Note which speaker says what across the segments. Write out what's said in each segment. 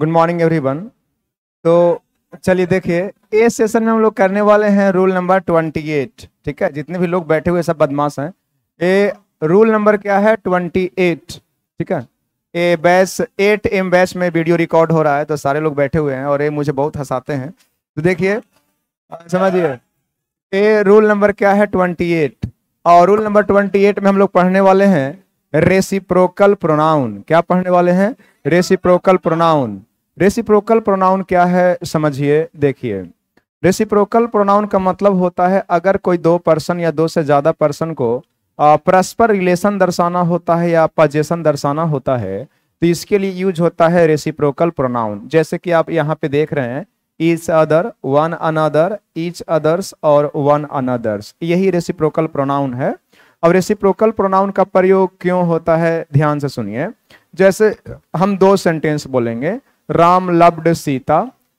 Speaker 1: good morning everyone तो चलिए देखिए ए सेशन में हम लोग करने वाले हैं रूल नंबर ट्वेंटी एट ठीक है जितने भी लोग बैठे हुए सब बदमाश हैं ए रूल नंबर क्या है ट्वेंटी एट ठीक है ए बैस एट एम बैस में वीडियो रिकॉर्ड हो रहा है तो सारे लोग बैठे हुए हैं और ये मुझे बहुत हंसाते हैं तो देखिए समझिए ए रूल नंबर क्या है ट्वेंटी एट और रूल नंबर ट्वेंटी एट में हम लोग पढ़ने वाले हैं रेसिप्रोकल प्रोनाउन क्या पढ़ने वाले हैं रेसिप्रोकल प्रोनाउन रेसिप्रोकल प्रोनाउन क्या है समझिए देखिए रेसिप्रोकल प्रोनाउन का मतलब होता है अगर कोई दो पर्सन या दो से ज्यादा पर्सन को परस्पर रिलेशन दर्शाना होता है या पजेशन दर्शाना होता है तो इसके लिए यूज होता है रेसिप्रोकल प्रोनाउन जैसे कि आप यहाँ पे देख रहे हैं each other one another each other's और वन अनदर्स यही रेसिप्रोकल प्रोनाउन है अब रेसिप्रोकल प्रोनाउन का प्रयोग क्यों होता है ध्यान से सुनिए जैसे हम दो सेंटेंस बोलेंगे राम लब्ड सीता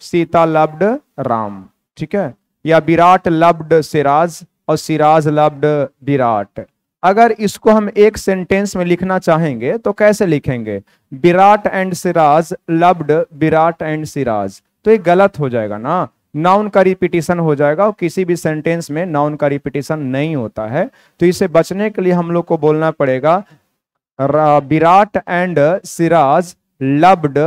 Speaker 1: सीता लब्ड राम ठीक है या विराट लब्ड सिराज और सिराज लब्ड विराट अगर इसको हम एक सेंटेंस में लिखना चाहेंगे तो कैसे लिखेंगे Virat and Siraj loved Virat and Siraj तो ये गलत हो जाएगा ना नाउन का रिपीटिशन हो जाएगा और किसी भी सेंटेंस में नाउन का रिपीटिशन नहीं होता है तो इसे बचने के लिए हम लोग को बोलना पड़ेगा Virat and Siraj loved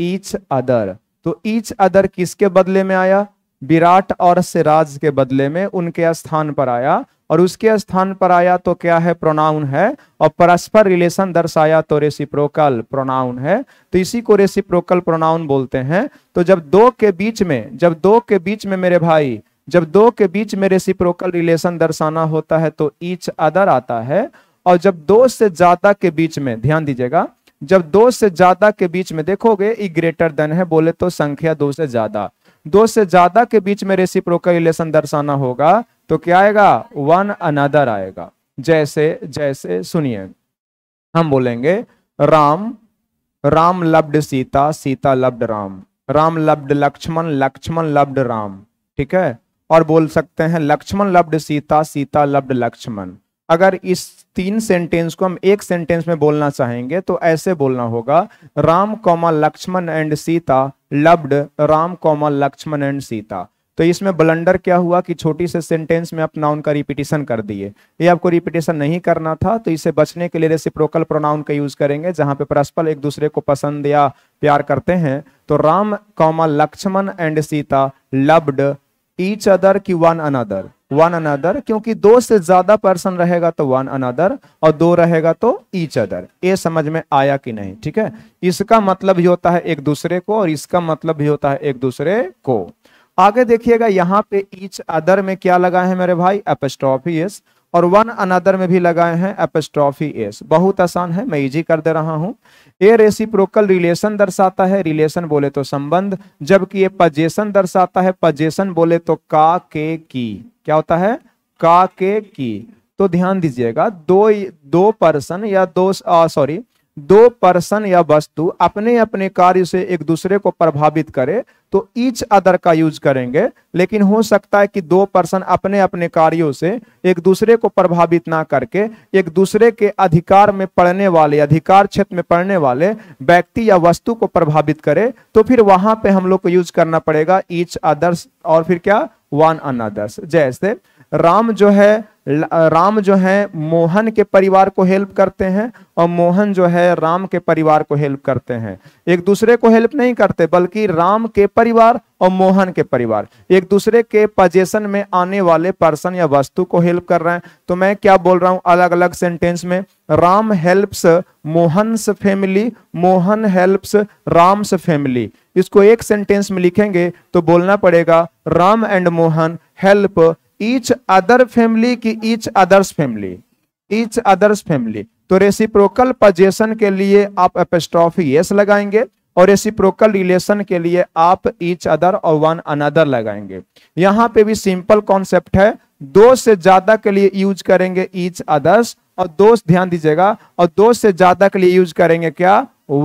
Speaker 1: each other तो ईच अदर किसके बदले में आया विराट और सिराज के बदले में उनके स्थान पर आया और उसके स्थान पर आया तो क्या है प्रोनाउन है और परस्पर रिलेशन दर्शाया तो रेसिप्रोकल प्रोनाउन है तो इसी को रेसिप्रोकल प्रोनाउन बोलते हैं तो जब दो के बीच में जब दो के बीच में मेरे भाई जब दो के बीच में रेसिप्रोकल रिलेशन दर्शाना होता है तो ईच अदर आता है और जब दो से ज्यादा के बीच में ध्यान दीजिएगा जब दो से ज्यादा के बीच में देखोगे ई ग्रेटर देन है बोले तो संख्या दो से ज्यादा दो से ज्यादा के बीच में रेसिप्रोकल रिलेशन दर्शाना होगा तो क्या आएगा वन अनदर आएगा जैसे जैसे सुनिए हम बोलेंगे राम राम लब्ड सीता सीता लब्ड राम राम लब्ड लक्ष्मण लक्ष्मण लब्ड राम ठीक है और बोल सकते हैं लक्ष्मण लब्ड सीता सीता लब्ड लक्ष्मण अगर इस तीन सेंटेंस को हम एक सेंटेंस में बोलना चाहेंगे तो ऐसे बोलना होगा Ram comma Lakshman and Sita loved Ram comma Lakshman and Sita तो इसमें ब्लंडर क्या हुआ कि छोटी से सेंटेंस में आप नाउन का रिपीटेशन कर दिए ये आपको रिपीटेशन नहीं करना था तो इसे बचने के लिए रेसिप्रोकल प्रोनाउन का यूज करेंगे जहां पे परस्पर एक दूसरे को पसंद या प्यार करते हैं तो Ram comma Lakshman and Sita loved each other की वन अनदर वन अनदर क्योंकि दो से ज्यादा पर्सन रहेगा तो वन अनदर और दो रहेगा तो ईच अदर ये समझ में आया कि नहीं ठीक है इसका मतलब ही होता है एक दूसरे को और इसका मतलब भी होता है एक दूसरे को आगे देखिएगा यहाँ पे ईच अदर में क्या लगा है मेरे भाई एपस्टॉफ और वन अनदर में भी लगाए हैं एपेस्ट्रॉफी एस बहुत आसान है मैं इजी कर दे रहा हूँ ए रेसिप्रोकल रिलेशन दर्शाता है रिलेशन बोले तो संबंध जबकि ये पजेशन दर्शाता है पजेशन बोले तो का के की क्या होता है का के की तो ध्यान दीजिएगा दो दो पर्सन या दो सॉरी दो पर्सन या वस्तु अपने अपने कार्य से एक दूसरे को प्रभावित करे तो ईच अदर का यूज करेंगे लेकिन हो सकता है कि दो पर्सन अपने अपने कार्यों से एक दूसरे को प्रभावित ना करके एक दूसरे के अधिकार में पड़ने वाले अधिकार क्षेत्र में पड़ने वाले व्यक्ति या वस्तु को प्रभावित करे तो फिर वहां पे हम लोग को यूज करना पड़ेगा ईच अदर्स और फिर क्या वन अनदर्स जैसे राम जो है राम जो है मोहन के परिवार को हेल्प करते हैं और मोहन जो है राम के परिवार को हेल्प करते हैं एक दूसरे को हेल्प नहीं करते बल्कि राम के परिवार और मोहन के परिवार एक दूसरे के पजेशन में आने वाले पर्सन या वस्तु को हेल्प कर रहे हैं तो मैं क्या बोल रहा हूं अलग अलग सेंटेंस में Ram helps Mohan's family Mohan helps Ram's family इसको एक सेंटेंस में लिखेंगे तो बोलना पड़ेगा Ram and Mohan help each other family की each other's family each other's family तो रेसिप्रोकल पजेशन के लिए आप एपेस्ट्रॉफी एस लगाएंगे और रेसिप्रोकल रिलेशन के लिए आप ईच अदर और वन अनदर लगाएंगे यहाँ पे भी सिंपल कॉन्सेप्ट है दो से ज्यादा के लिए यूज करेंगे ईच अदर्स और दो ध्यान दीजिएगा और दो से ज्यादा के लिए यूज करेंगे क्या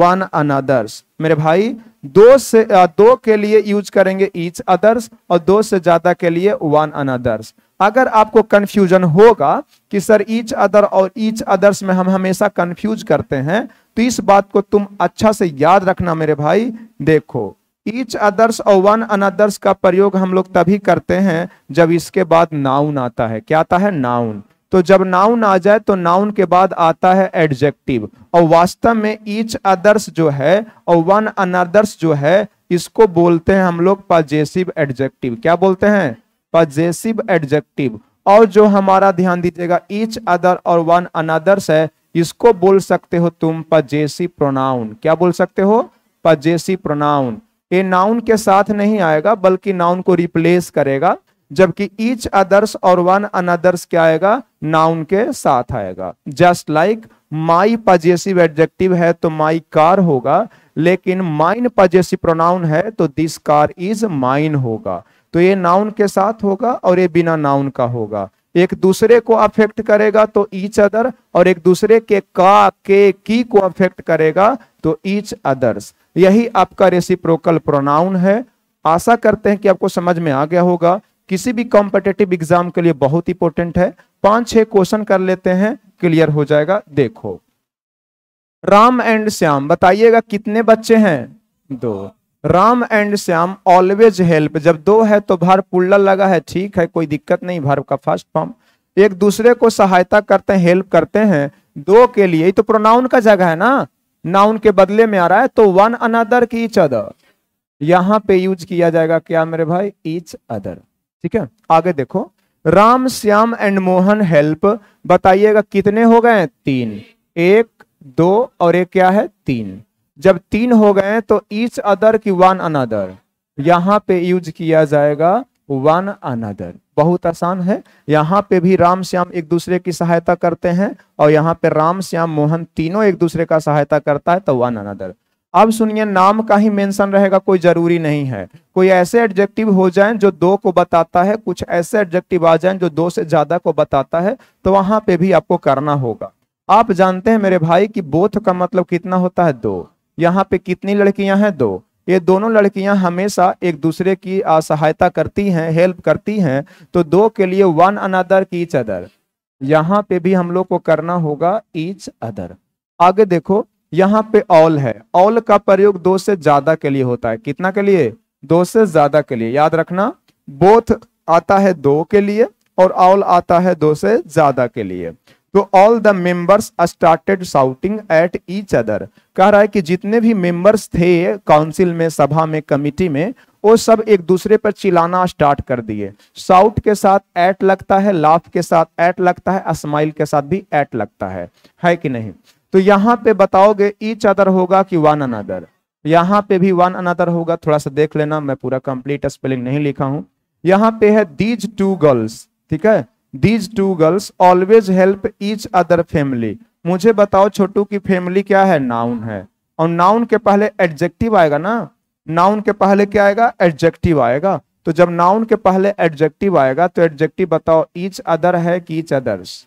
Speaker 1: वन अनदर्स मेरे भाई दो से दो के लिए यूज करेंगे ईच अदर्स और दो से ज्यादा के लिए वन अनदर्स अगर आपको कंफ्यूजन होगा कि सर ईच अदर और ईच अदर्स में हम हमेशा कंफ्यूज करते हैं तो इस बात को तुम अच्छा से याद रखना मेरे भाई देखो ईच अदर्स और वन अनदर्स का प्रयोग हम लोग तभी करते हैं जब इसके बाद नाउन आता है क्या आता है नाउन तो जब नाउन आ जाए तो नाउन के बाद आता है एडजेक्टिव और वास्तव में ईच अदर्स जो है और वन अनदर्स जो है इसको बोलते हैं हम लोग पजेसिव एडजेक्टिव क्या बोलते हैं पजेसिव एडजेक्टिव और जो हमारा ध्यान दीजिएगा ईच अदर और वन अनदर्स है इसको बोल सकते हो तुम पजेसी प्रोनाउन क्या बोल सकते हो पजेसी प्रोनाउन ये नाउन के साथ नहीं आएगा बल्कि नाउन को रिप्लेस करेगा जबकि ईच अदर्स और वन अनदर्स क्या आएगा नाउन के साथ आएगा just like my possessive adjective है तो माई कार होगा लेकिन माइन पजेसिव प्रोनाउन है तो दिस कार इज माइन होगा तो ये नाउन के साथ होगा और ये बिना नाउन का होगा एक दूसरे को अफेक्ट करेगा तो ईच अदर और एक दूसरे के का के की को अफेक्ट करेगा तो ईच अदर्स यही आपका रेसिप्रोकल प्रोनाउन है आशा करते हैं कि आपको समझ में आ गया होगा किसी भी कॉम्पिटेटिव एग्जाम के लिए बहुत इंपॉर्टेंट है पांच छह क्वेश्चन कर लेते हैं क्लियर हो जाएगा देखो राम एंड श्याम बताइएगा कितने बच्चे हैं दो Ram and Shyam always help जब दो है तो भार पुल्ला लगा है ठीक है कोई दिक्कत नहीं भार का फर्स्ट फॉर्म एक दूसरे को सहायता करते हैं हेल्प करते हैं दो के लिए तो प्रोनाउन का जगह है ना नाउन के बदले में आ रहा है तो वन अनादर की इच अदर यहां पे यूज किया जाएगा क्या मेरे भाई इच अदर ठीक है आगे देखो राम श्याम एंड मोहन हेल्प बताइएगा कितने हो गए तीन एक दो और एक क्या है तीन जब तीन हो गए तो ईच अदर की वन अनदर यहाँ पे यूज किया जाएगा वन अनदर बहुत आसान है यहाँ पे भी राम श्याम एक दूसरे की सहायता करते हैं और यहाँ पे राम श्याम मोहन तीनों एक दूसरे का सहायता करता है तो वन अनदर अब सुनिए नाम का ही मेंशन रहेगा कोई जरूरी नहीं है कोई ऐसे एडजेक्टिव हो जाए जो दो को बताता है कुछ ऐसे एडजेक्टिव आ जाए जो दो से ज्यादा को बताता है तो वहां पे भी आपको करना होगा आप जानते हैं मेरे भाई कि बोथ का मतलब कितना होता है दो यहाँ पे कितनी लड़कियां हैं दो ये दोनों लड़कियां हमेशा एक दूसरे की सहायता करती हैं हेल्प करती हैं तो दो के लिए वन अनादर की ईच अदर यहाँ पे भी हम लोग को करना होगा ईच अदर आगे देखो यहाँ पे ऑल है ऑल का प्रयोग दो से ज्यादा के लिए होता है कितना के लिए दो से ज्यादा के लिए याद रखना बोथ आता है दो के लिए और ऑल आता है दो से ज्यादा के लिए तो all the members started shouting at each other कह रहा है कि जितने भी मेंबर्स थे काउंसिल में सभा में कमिटी में वो सब एक दूसरे पर चिलाना स्टार्ट कर दिए साउट के साथ एट लगता है लाफ के साथ एट लगता है स्माइल के साथ भी ऐट लगता है है कि नहीं तो यहाँ पे बताओगे ईच अदर होगा कि वन अनदर यहाँ पे भी वन अनदर होगा थोड़ा सा देख लेना मैं पूरा कंप्लीट स्पेलिंग नहीं लिखा हूं यहाँ पे है दीज टू गर्ल्स ठीक है these two girls always help each other family मुझे बताओ छोटू की फैमिली क्या है नाउन है और नाउन के पहले एडजेक्टिव आएगा ना नाउन के पहले क्या आएगा एडजेक्टिव आएगा तो जब नाउन के पहले एडजेक्टिव आएगा तो एडजेक्टिव बताओ ईच अदर है कि ईच अदर्स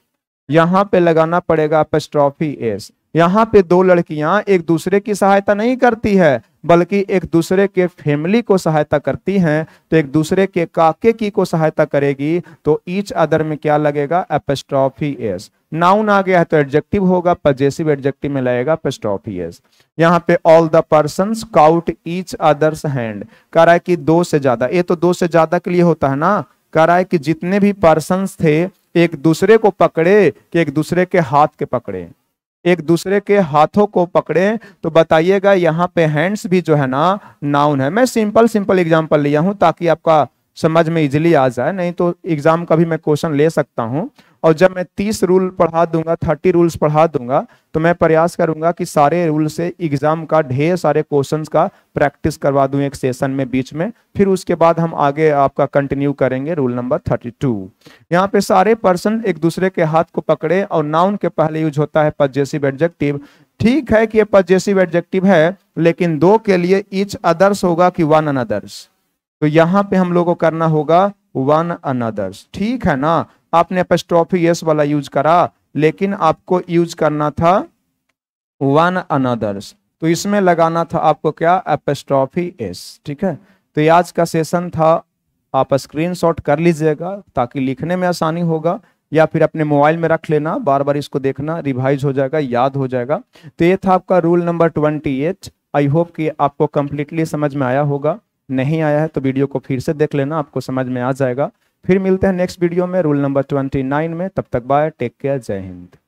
Speaker 1: यहाँ पे लगाना पड़ेगा अपेस्ट्रॉफी एस यहाँ पे दो लड़कियां एक दूसरे की सहायता नहीं करती है बल्कि एक दूसरे के फैमिली को सहायता करती हैं तो एक दूसरे के काके की को सहायता करेगी तो ईच अदर में क्या लगेगा एपेस्ट्रॉफी एस नाउन आ गया है तो एडजेक्टिव होगा पजेसिव एडजेक्टिव में लगेगा पेस्ट्रॉफी एस यहाँ पे all the person caught each other's hand कह रहा है कि दो से ज्यादा ये तो दो से ज्यादा के लिए होता है ना कह रहा है कि जितने भी पर्सन थे एक दूसरे को पकड़े कि एक दूसरे के हाथ के पकड़े एक दूसरे के हाथों को पकड़े तो बताइएगा यहाँ पे हैंड्स भी जो है ना नाउन है मैं सिंपल सिंपल एग्जाम्पल लिया हूं ताकि आपका समझ में इजिली आ जाए नहीं तो एग्जाम का भी मैं क्वेश्चन ले सकता हूँ और जब मैं तीस रूल पढ़ा दूंगा थर्टी रूल्स पढ़ा दूंगा तो मैं प्रयास करूंगा कि सारे रूल से एग्जाम का ढेर सारे क्वेश्चंस का प्रैक्टिस करवा दूं एक सेशन में बीच में फिर उसके बाद हम आगे आपका कंटिन्यू करेंगे रूल नंबर थर्टी टू यहाँ पे सारे पर्सन एक दूसरे के हाथ को पकड़े और नाउन के पहले यूज होता है पजेसिव एडजेक्टिव ठीक है कि ये पजेसिव एडजेक्टिव है लेकिन दो के लिए इच अदर्स होगा कि वन अनदर्स तो यहाँ पे हम लोग को करना होगा वन अनदर्स ठीक है ना आपने अपस्ट्रॉफी यस वाला यूज करा लेकिन आपको यूज करना था वन अनदर्स तो इसमें लगाना था आपको क्या अपेस्ट्रॉफी एस ठीक है तो आज का सेशन था आप स्क्रीनशॉट कर लीजिएगा ताकि लिखने में आसानी होगा या फिर अपने मोबाइल में रख लेना बार बार इसको देखना रिवाइज हो जाएगा याद हो जाएगा तो ये था आपका rule number twenty eight I hope कि आपको कम्प्लीटली समझ में आया होगा नहीं आया है तो वीडियो को फिर से देख लेना आपको समझ में आ जाएगा फिर मिलते हैं नेक्स्ट वीडियो में रूल नंबर ट्वेंटी नाइन में तब तक बाय टेक केयर जय हिंद